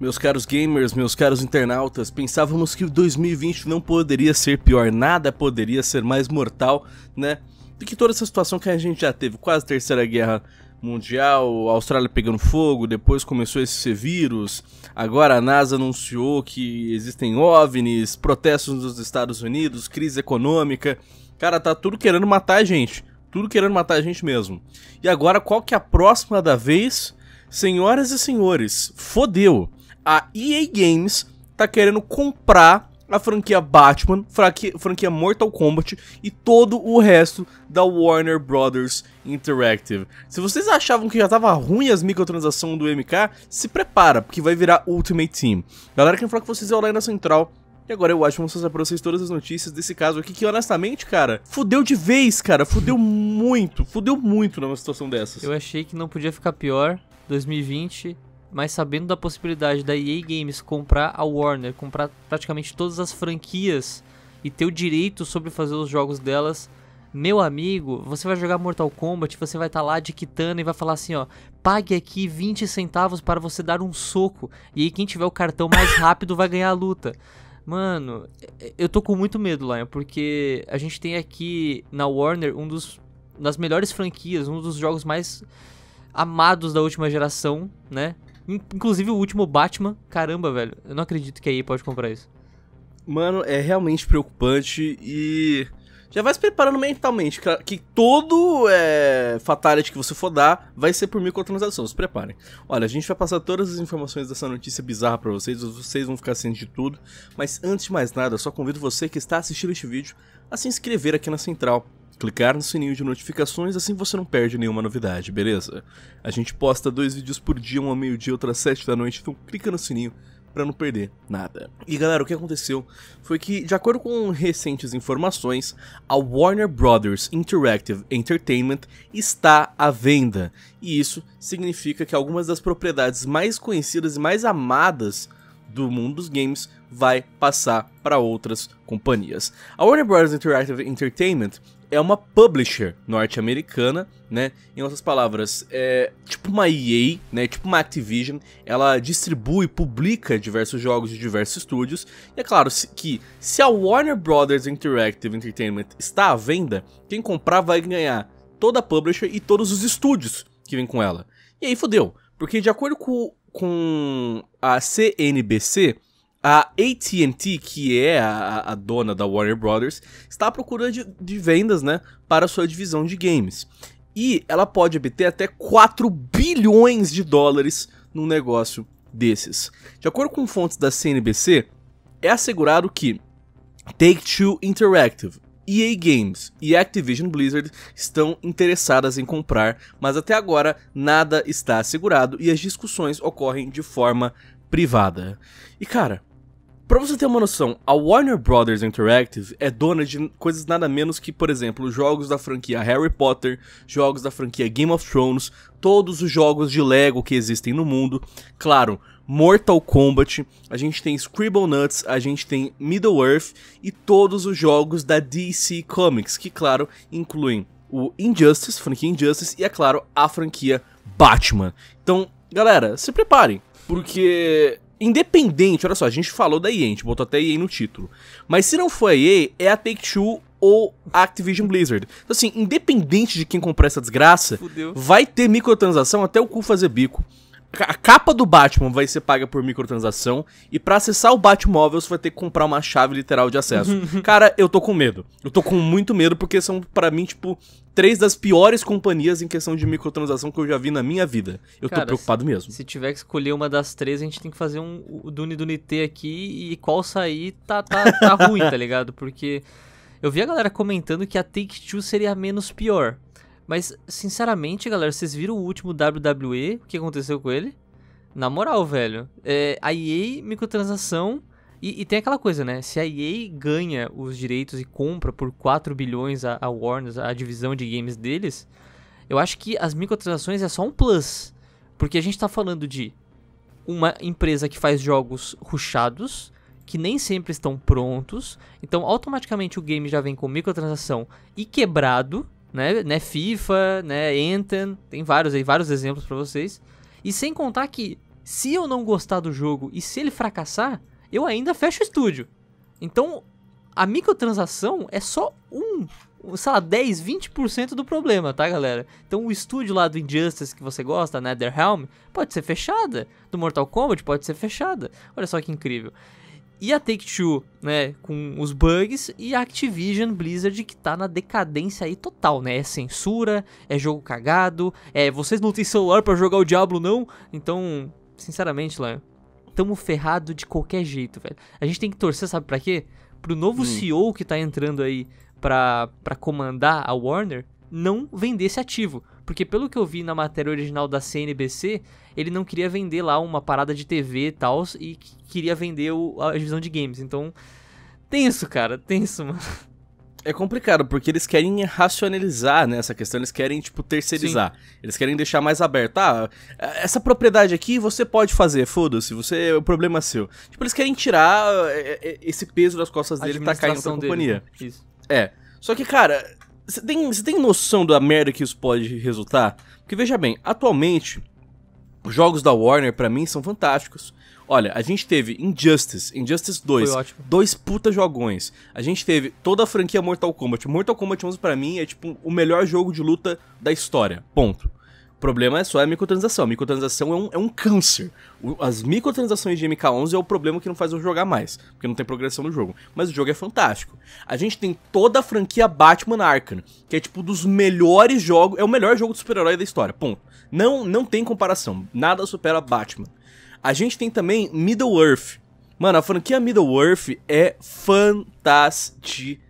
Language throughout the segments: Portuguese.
Meus caros gamers, meus caros internautas, pensávamos que 2020 não poderia ser pior, nada poderia ser mais mortal, né? Do que toda essa situação que a gente já teve, quase terceira guerra mundial, a Austrália pegando fogo, depois começou esse vírus, agora a NASA anunciou que existem OVNIs, protestos nos Estados Unidos, crise econômica. Cara, tá tudo querendo matar a gente, tudo querendo matar a gente mesmo. E agora qual que é a próxima da vez? Senhoras e senhores, fodeu a EA Games tá querendo comprar a franquia Batman, franquia, Mortal Kombat e todo o resto da Warner Brothers Interactive. Se vocês achavam que já tava ruim as microtransações do MK, se prepara, porque vai virar Ultimate Team. Galera, quem falou que vocês é o na Central. E agora eu acho que vou mostrar pra vocês todas as notícias desse caso aqui, que honestamente, cara, fudeu de vez, cara. Fudeu muito, fudeu muito numa situação dessas. Eu achei que não podia ficar pior. 2020 mas sabendo da possibilidade da EA Games comprar a Warner, comprar praticamente todas as franquias e ter o direito sobre fazer os jogos delas, meu amigo, você vai jogar Mortal Kombat, você vai estar tá lá de Kitana e vai falar assim, ó, pague aqui 20 centavos para você dar um soco, e aí quem tiver o cartão mais rápido vai ganhar a luta. Mano, eu tô com muito medo, lá, porque a gente tem aqui na Warner um dos das melhores franquias, um dos jogos mais amados da última geração, né? Inclusive o último Batman, caramba, velho. Eu não acredito que aí pode comprar isso. Mano, é realmente preocupante e. Já vai se preparando mentalmente que todo é, fatality que você for dar vai ser por microtransação, se preparem. Olha, a gente vai passar todas as informações dessa notícia bizarra para vocês, vocês vão ficar cientes de tudo, mas antes de mais nada, só convido você que está assistindo este vídeo a se inscrever aqui na Central clicar no sininho de notificações, assim você não perde nenhuma novidade, beleza? A gente posta dois vídeos por dia, um ao meio-dia, outro às sete da noite, então clica no sininho para não perder nada. E galera, o que aconteceu foi que, de acordo com recentes informações, a Warner Brothers Interactive Entertainment está à venda. E isso significa que algumas das propriedades mais conhecidas e mais amadas do mundo dos games vai passar para outras companhias. A Warner Bros. Interactive Entertainment é uma publisher norte-americana, né? Em outras palavras, é tipo uma EA, né? Tipo uma Activision. Ela distribui, publica diversos jogos de diversos estúdios. E é claro que se a Warner Brothers Interactive Entertainment está à venda, quem comprar vai ganhar toda a publisher e todos os estúdios que vem com ela. E aí fodeu, porque de acordo com, com a CNBC, a AT&T, que é a, a, dona da Warner Brothers, está à procura de, de vendas né, para sua divisão de games. E ela pode obter até 4 bilhões de dólares num negócio desses. De acordo com fontes da CNBC, é assegurado que Take-Two Interactive, EA Games e Activision Blizzard estão interessadas em comprar, mas até agora nada está assegurado e as discussões ocorrem de forma privada. E cara, Pra você ter uma noção, a Warner Brothers Interactive é dona de coisas nada menos que, por exemplo, jogos da franquia Harry Potter, jogos da franquia Game of Thrones, todos os jogos de Lego que existem no mundo, claro, Mortal Kombat, a gente tem Scribble Nuts, a gente tem Middle Earth e todos os jogos da DC Comics, que, claro, incluem o Injustice, franquia Injustice e, é claro, a franquia Batman. Então, galera, se preparem, porque Independente, olha só, a gente falou da EA, a gente botou até EA no título. Mas se não for a EA, é a Take-Two ou a Activision Blizzard. Então assim, independente de quem comprar essa desgraça, Fudeu. vai ter microtransação até o cu fazer bico. A capa do Batman vai ser paga por microtransação e para acessar o Batmóvel você vai ter que comprar uma chave literal de acesso. Cara, eu tô com medo. Eu tô com muito medo porque são para mim tipo três das piores companhias em questão de microtransação que eu já vi na minha vida. Eu Cara, tô preocupado se, mesmo. Se tiver que escolher uma das três, a gente tem que fazer um Dune do NT aqui e qual sair tá tá, tá ruim, tá ligado? Porque eu vi a galera comentando que a Take Two seria a menos pior. Mas, sinceramente, galera, vocês viram o último WWE? O que aconteceu com ele? Na moral, velho. É, a EA, microtransação. E, e, tem aquela coisa, né? Se a EA ganha os direitos e compra por 4 bilhões a, a Warner, a divisão de games deles, eu acho que as microtransações é só um plus. Porque a gente tá falando de uma empresa que faz jogos ruchados, que nem sempre estão prontos, então automaticamente o game já vem com microtransação e quebrado né? né FIFA, né? Anthem, tem vários aí, vários exemplos para vocês. E sem contar que se eu não gostar do jogo e se ele fracassar, eu ainda fecho o estúdio. Então, a microtransação é só um, sei lá, 10, 20% do problema, tá, galera? Então, o estúdio lá do Injustice que você gosta, né, Netherrealm, pode ser fechada. Do Mortal Kombat pode ser fechada. Olha só que incrível e a Take-Two, né, com os bugs, e a Activision Blizzard que tá na decadência aí total, né? É censura, é jogo cagado, é vocês não têm celular para jogar o Diablo não? Então, sinceramente, lá, tamo ferrado de qualquer jeito, velho. A gente tem que torcer, sabe para quê? Pro novo hum. CEO que tá entrando aí para pra comandar a Warner não vender esse ativo. Porque pelo que eu vi na matéria original da CNBC, ele não queria vender lá uma parada de TV e tal, e queria vender o, a divisão de games. Então, tenso, cara, tenso, mano. É complicado, porque eles querem racionalizar né, essa questão, eles querem, tipo, terceirizar. Sim. Eles querem deixar mais aberto. Ah, essa propriedade aqui você pode fazer, foda-se, você, o problema é seu. Tipo, eles querem tirar eh, eh, esse peso das costas dele e tá caindo companhia. Dele, né? Isso. É. Só que, cara, você tem, tem noção da merda que isso pode resultar? Porque veja bem, atualmente, os jogos da Warner para mim são fantásticos. Olha, a gente teve Injustice, Injustice 2, dois puta jogões. A gente teve toda a franquia Mortal Kombat. Mortal Kombat 11 para mim é tipo o melhor jogo de luta da história. Ponto. O problema é só a microtransação. A microtransação é um, é um câncer. O, as microtransações de MK11 é o problema que não faz eu jogar mais, porque não tem progressão no jogo. Mas o jogo é fantástico. A gente tem toda a franquia Batman Arkham, que é tipo dos melhores jogos, é o melhor jogo de super-herói da história, ponto. Não, não tem comparação, nada supera Batman. A gente tem também Middle-earth. Mano, a franquia Middle-earth é fantástica.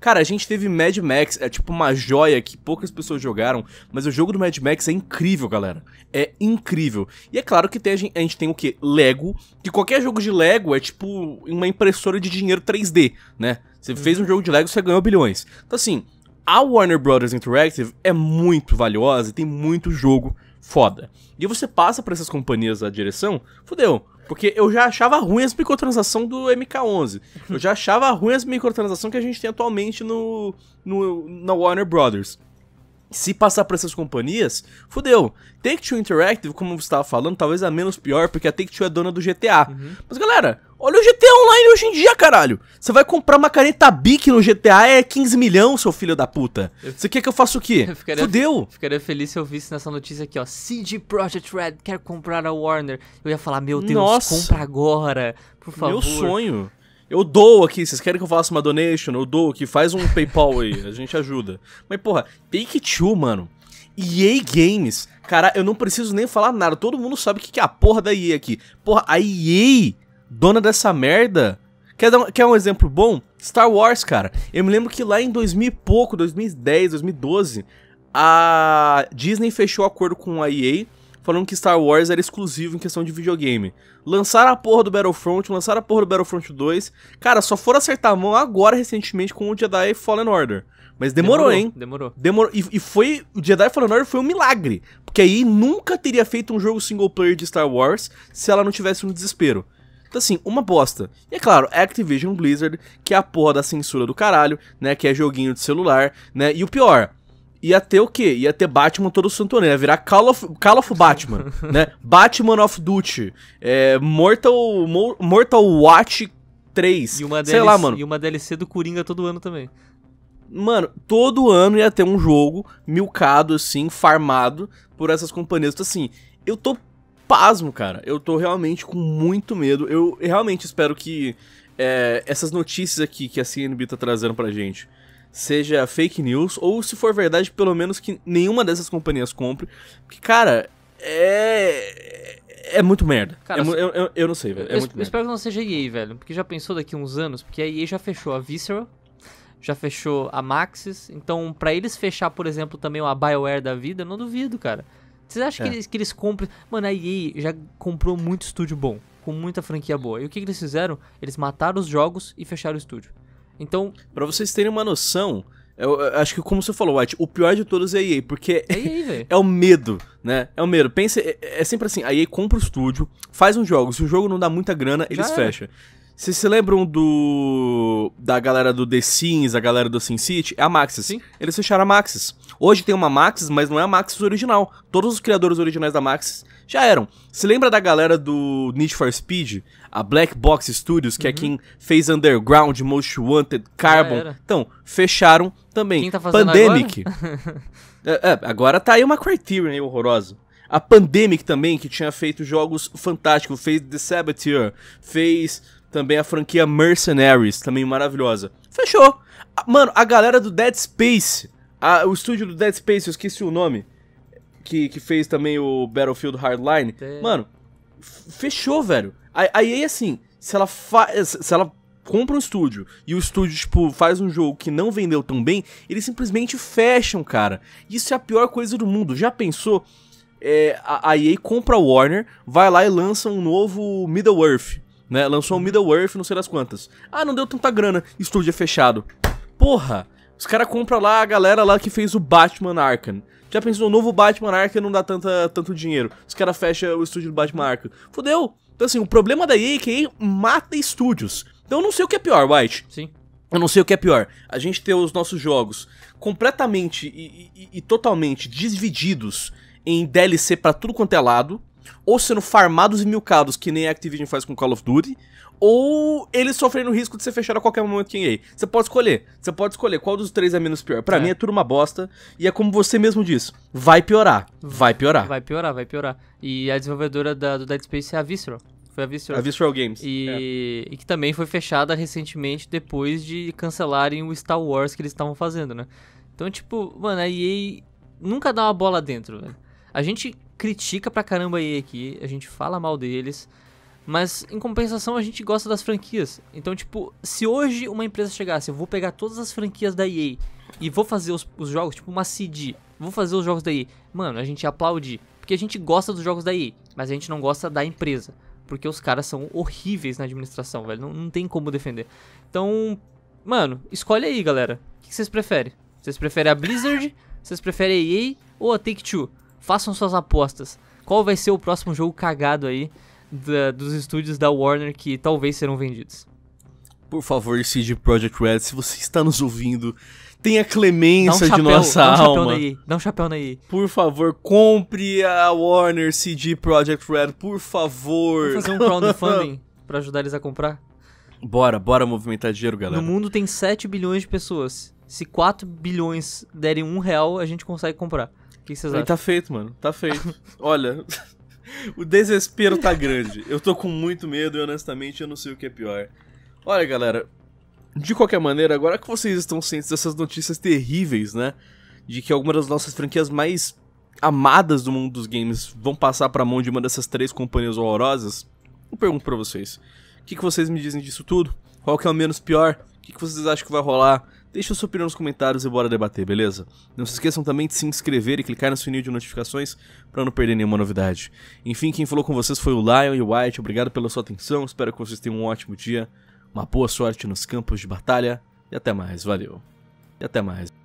Cara, a gente teve Mad Max, é tipo uma joia que poucas pessoas jogaram, mas o jogo do Mad Max é incrível, galera. É incrível. E é claro que tem, a gente tem o quê? Lego, que qualquer jogo de Lego é tipo uma impressora de dinheiro 3D, né? Você hum. fez um jogo de Lego, você ganhou bilhões. Então assim, a Warner Brothers Interactive é muito valiosa e tem muito jogo foda. E você passa para essas companhias a direção, fudeu. Porque eu já achava ruim as microtransações do MK11. Eu já achava ruim as microtransações que a gente tem atualmente no, no, na Warner Brothers. Se passar para essas companhias, fudeu. Take-Two Interactive, como você estava falando, talvez a menos pior, porque a Take-Two é dona do GTA. Uhum. Mas galera, Olha o GTA Online hoje em dia, caralho. Você vai comprar uma caneta Bic no GTA é 15 milhões, seu filho da puta. Você quer que eu faça o quê? ficaria, Fudeu. Ficaria feliz se eu visse nessa notícia aqui, ó. CD Projekt Red quer comprar a Warner. Eu ia falar, meu Deus, Nossa. compra agora, por favor. Meu sonho. Eu dou aqui, vocês querem que eu faça uma donation? Eu dou aqui, faz um PayPal aí, a gente ajuda. Mas, porra, Take-Two, mano. EA Games. Cara, eu não preciso nem falar nada. Todo mundo sabe o que é a porra da EA aqui. Porra, a EA dona dessa merda. Quer, dar, quer um exemplo bom? Star Wars, cara. Eu me lembro que lá em 2000 e pouco, 2010, 2012, a Disney fechou acordo com a EA falando que Star Wars era exclusivo em questão de videogame. Lançaram a porra do Battlefront, lançaram a porra do Battlefront 2. Cara, só foram acertar a mão agora recentemente com o Jedi Fallen Order. Mas demorou, demorou hein? Demorou. Demorou. E, e, foi. O Jedi Fallen Order foi um milagre. Porque aí nunca teria feito um jogo single player de Star Wars se ela não tivesse um desespero. Então, assim, uma bosta. E é claro, Activision Blizzard, que é a porra da censura do caralho, né? Que é joguinho de celular, né? E o pior, ia ter o quê? Ia ter Batman todo santo né ia virar Call of, Call of Batman, né? Batman of Duty, é, Mortal, Mortal Watch 3, e uma DLC, sei lá, mano. E uma DLC do Coringa todo ano também. Mano, todo ano ia ter um jogo milcado, assim, farmado por essas companhias. Então, assim, eu tô pasmo, cara. Eu tô realmente com muito medo. Eu realmente espero que é, essas notícias aqui que a CNB tá trazendo pra gente seja fake news, ou se for verdade, pelo menos que nenhuma dessas companhias compre. Porque, cara, é. É muito merda. Cara, é mu... eu, eu, eu, não sei, velho. É eu, muito merda. espero que não seja EA, velho. Porque já pensou daqui uns anos? Porque a EA já fechou a Visceral, já fechou a Maxis. Então, para eles fechar, por exemplo, também a BioWare da vida, eu não duvido, cara. Vocês acham é. que, eles, que eles compram. Mano, a EA já comprou muito estúdio bom, com muita franquia boa. E o que, que eles fizeram? Eles mataram os jogos e fecharam o estúdio. Então. Para vocês terem uma noção, eu, eu, acho que como você falou, White, o pior de todos é a EA, porque é, EA, é o medo, né? É o medo. Pensa, é, é, sempre assim, a EA compra o estúdio, faz um jogo se o jogo não dá muita grana, Já eles é. fecham. Vocês se lembram do. da galera do The Sims, a galera do City? É a Maxis. Sim. Eles fecharam a Maxis. Hoje tem uma Maxis, mas não é a Maxis original. Todos os criadores originais da Maxis já eram. Se lembra da galera do Need for Speed? A Black Box Studios, que é uhum. é quem fez Underground, Most Wanted, Carbon. Então, fecharam também. Quem tá fazendo Pandemic. Agora? é, é, agora tá aí uma Criterion aí horrorosa. A Pandemic também, que tinha feito jogos fantásticos, fez The Saboteur, fez também a franquia Mercenaries, também maravilhosa. Fechou. Mano, a galera do Dead Space, a, o estúdio do Dead Space, eu esqueci o nome, que, que fez também o Battlefield Hardline. É. Mano, fechou, velho. A, EA, assim, se ela, se ela compra um estúdio e o estúdio, tipo, faz um jogo que não vendeu tão bem, eles simplesmente fecham, cara. Isso é a pior coisa do mundo. Já pensou? É, a EA compra a Warner, vai lá e lança um novo Middle Earth né? Lançou o Middle Earth, não sei das quantas. Ah, não deu tanta grana, estúdio é fechado. Porra! Os caras compram lá a galera lá que fez o Batman Arkham. Já pensou, o novo Batman Arkham não dá tanta, tanto dinheiro. Os caras fecham o estúdio do Batman Arkham. Fudeu! Então assim, o problema da EA é que mata estúdios. Então eu não sei o que é pior, White. Sim. Eu não sei o que é pior. A gente ter os nossos jogos completamente e, e, e totalmente divididos em DLC para tudo quanto é lado ou sendo farmados e milcados, que nem a Activision faz com Call of Duty, ou eles sofrendo o risco de ser fechado a qualquer momento quem EA. Você pode escolher. Você pode escolher qual dos três é menos pior. Para é. mim é tudo uma bosta. E é como você mesmo diz. Vai piorar. Vai piorar. Vai piorar, vai piorar. E a desenvolvedora da, do Dead Space é a Visceral. Foi a Visceral. A Visceral Games. E, é. e que também foi fechada recentemente depois de cancelarem o Star Wars que eles estavam fazendo, né? Então, tipo, mano, a EA nunca dá uma bola dentro, velho. A gente critica pra caramba aí aqui, a gente fala mal deles, mas em compensação a gente gosta das franquias. Então, tipo, se hoje uma empresa chegasse, eu vou pegar todas as franquias da EA e vou fazer os, os jogos, tipo uma CD, vou fazer os jogos da EA. Mano, a gente aplaude porque a gente gosta dos jogos da EA, mas a gente não gosta da empresa. Porque os caras são horríveis na administração, velho. Não, não tem como defender. Então, mano, escolhe aí, galera. O que vocês preferem? Vocês preferem a Blizzard? Vocês preferem a EA ou a Take-Two? façam suas apostas. Qual vai ser o próximo jogo cagado aí da, dos estúdios da Warner que talvez serão vendidos? Por favor, CD Project Red, se você está nos ouvindo, tenha clemência um chapéu, de nossa dá um alma. dá um chapéu na EA. Por favor, compre a Warner CD Project Red, por favor. Vamos fazer um crowdfunding para ajudar eles a comprar? Bora, bora movimentar dinheiro, galera. No mundo tem 7 bilhões de pessoas se 4 bilhões derem um real, a gente consegue comprar. O que vocês acham? Tá feito, mano. Tá feito. Olha, o desespero tá grande. Eu tô com muito medo e honestamente eu não sei o que é pior. Olha, galera. De qualquer maneira, agora que vocês estão cientes dessas notícias terríveis, né? De que algumas das nossas franquias mais amadas do mundo dos games vão passar pra mão de uma dessas três companhias horrorosas, eu pergunto pra vocês. O que, que vocês me dizem disso tudo? Qual que é o menos pior? O que, que vocês acham que vai rolar? Deixa sua opinião nos comentários e bora debater, beleza? Não se esqueçam também de se inscrever e clicar no sininho de notificações para não perder nenhuma novidade. Enfim, quem falou com vocês foi o Lion e o White, obrigado pela sua atenção, espero que vocês tenham um ótimo dia, uma boa sorte nos campos de batalha e até mais, valeu. E até mais.